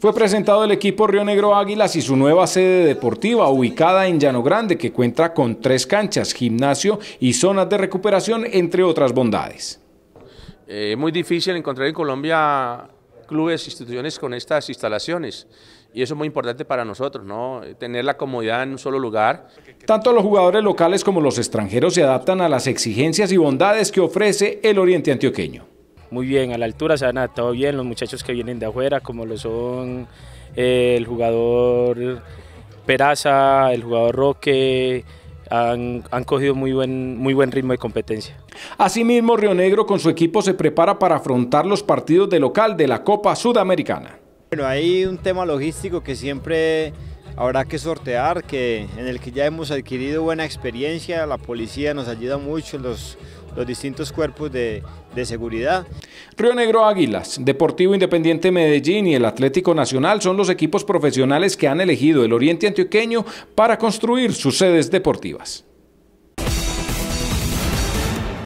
fue presentado el equipo Río Negro Águilas y su nueva sede deportiva ubicada en Llano Grande que cuenta con tres canchas, gimnasio y zonas de recuperación entre otras bondades. Es eh, muy difícil encontrar en Colombia clubes, instituciones con estas instalaciones. Y eso es muy importante para nosotros, ¿no? Tener la comodidad en un solo lugar. Tanto los jugadores locales como los extranjeros se adaptan a las exigencias y bondades que ofrece el Oriente Antioqueño muy bien, a la altura se han adaptado bien los muchachos que vienen de afuera, como lo son eh, el jugador Peraza, el jugador Roque, han, cogido muy buen, muy buen ritmo de competencia. Asimismo, Río Negro con su equipo se prepara para afrontar los partidos de local de la Copa Sudamericana. Bueno, hay un tema logístico que siempre habrá que sortear, que, en el que ya hemos adquirido buena experiencia, la policía nos ayuda mucho, los, los distintos cuerpos de, de seguridad. Río Negro Águilas, Deportivo Independiente Medellín y el Atlético Nacional son los equipos profesionales que han elegido el Oriente Antioqueño para construir sus sedes deportivas.